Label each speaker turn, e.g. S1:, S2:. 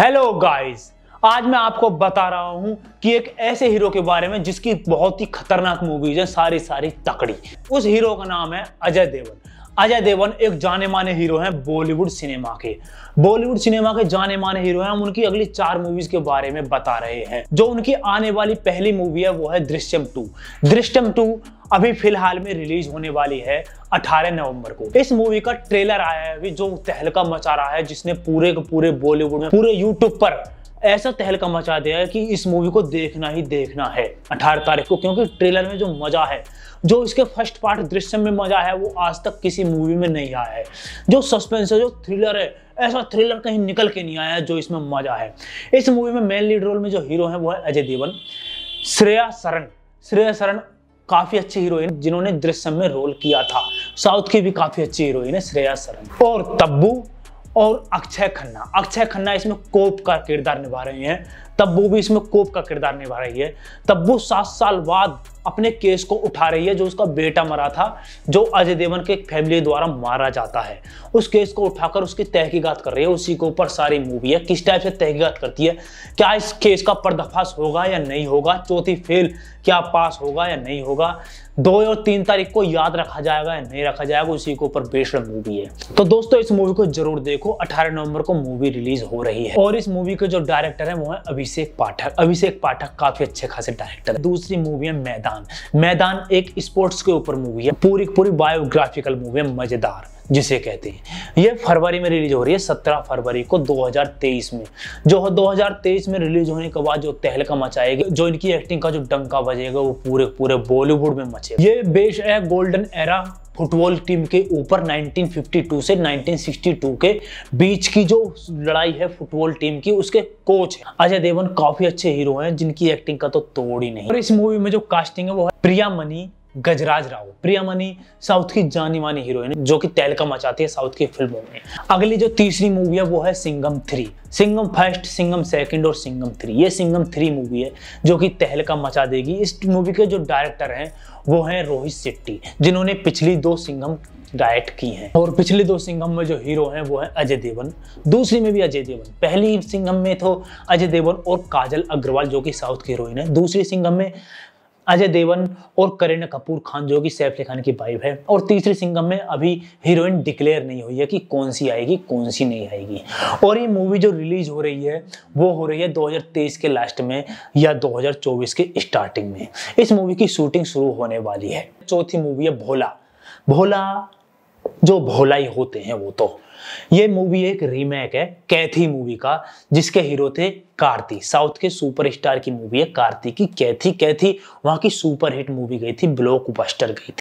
S1: hello guys आज मैं आपको बता रहा हूं कि एक ऐसे हीरो के बारे में जिसकी बहुत ही खतरनाक मूवीज है सारी सारी तकड़ी उस हीरो का नाम है अजय देवल अजय देवन एक जाने माने हीरो हैं बॉलीवुड सिनेमा के बॉलीवुड सिनेमा के जाने माने हीरो हैं हम उनकी अगली चार मूवीज के बारे में बता रहे हैं जो उनकी आने वाली पहली मूवी है वो है दृश्यम टू दृश्यम टू अभी फिलहाल में रिलीज होने वाली है 18 नवंबर को इस मूवी का ट्रेलर आया है अभी जो तहलका मचा रहा है जिसने पूरे के पूरे बॉलीवुड में पूरे यूट्यूब पर ऐसा तहलका मचा दिया है कि इस मूवी को देखना ही देखना है 18 तारीख को क्योंकि ट्रेलर में जो मजा है जो इसके फर्स्ट पार्ट दृश्य में मजा है वो आज तक किसी मूवी में नहीं आया है जो सस्पेंस है जो थ्रिलर है ऐसा थ्रिलर कहीं निकल के नहीं आया है जो इसमें मजा है इस मूवी में मेन लीड रोल में जो हीरो है वो है अजय देवन श्रेया सरन श्रेया सरन काफी अच्छी हीरोइन जिन्होंने दृश्यम में रोल किया था साउथ की भी काफी अच्छी हीरोइन है श्रेया सरन और तब्बू और अक्षय खन्ना अक्षय खन्ना इसमें कोप का किरदार निभा रहे हैं तब वो भी इसमें कोप का किरदार निभा रही है तब वो सात साल बाद अपने केस को उठा रही है जो उसका बेटा मरा था जो अजय देवन के फैमिली द्वारा मारा जाता है उस केस को उठाकर उसकी तहकीकात कर रही है उसी के ऊपर सारी मूवी है किस टाइप से तहकीकात करती है क्या इस केस का पर्दाफाश होगा या नहीं होगा चौथी फेल क्या पास होगा या नहीं होगा दो और तीन तारीख को याद रखा जाएगा या नहीं रखा जाएगा उसी के ऊपर बेस्ड मूवी है तो दोस्तों इस मूवी को जरूर देखो अठारह नवंबर को मूवी रिलीज हो रही है और इस मूवी के जो डायरेक्टर है वो है अभिषेक अभिषेक पाठक अभिषेक पाठक काफी अच्छे खासे डायरेक्टर है दूसरी मूवी है मैदान मैदान एक स्पोर्ट्स के ऊपर मूवी है पूरी पूरी बायोग्राफिकल मूवी है मजेदार जिसे कहते हैं यह फरवरी में रिलीज हो रही है 17 फरवरी को 2023 में जो 2023 में रिलीज होने के बाद जो तहलका मचाएगी जो इनकी एक्टिंग का जो डंका बजेगा वो पूरे पूरे बॉलीवुड में मचेगा ये बेश है गोल्डन एरा फुटबॉल टीम के ऊपर 1952 से 1962 के बीच की जो लड़ाई है फुटबॉल टीम की उसके कोच अजय देवन काफी अच्छे हीरो हैं जिनकी एक्टिंग का तो तोड़ ही नहीं और इस मूवी में जो कास्टिंग है वो है प्रिया मनी गजराज राव प्रियामणि साउथ की जानी मानी हीरोइन जो कि तैलका मचाती है साउथ की फिल्मों में अगली जो तीसरी मूवी है वो है Singham three Singham first Singham second और सिंगम थ्री ये सिंगम थ्री मूवी है जो कि तहलका मचा देगी इस मूवी के जो डायरेक्टर हैं वो हैं रोहित शेट्टी जिन्होंने पिछली दो सिंगम डायरेक्ट की हैं और पिछले दो सिंघम में जो हीरो हैं वो है अजय देवन दूसरी में भी अजय देवन पहली सिंघम में तो अजय देवन और काजल अग्रवाल जो कि साउथ की हीरोइन है दूसरी सिंघम में अजय देवन और करीना कपूर खान जो कि सैफ अली खान की वाइफ है और तीसरे सिंगम में अभी हीरोइन डिक्लेयर नहीं हुई है कि कौन सी आएगी कौन सी नहीं आएगी और ये मूवी जो रिलीज हो रही है वो हो रही है 2023 के लास्ट में या 2024 के स्टार्टिंग में इस मूवी की शूटिंग शुरू होने वाली है चौथी मूवी है भोला भोला जो भोलाई होते हैं वो तो ये मूवी एक रीमेक है कैथी मूवी का जिसके हीरो थे कार्ती साउथ के सुपरस्टार की मूवी है कार्ती की कैथी कैथी वहां की सुपरहिट मूवी गई थी ब्लॉकबस्टर गई थी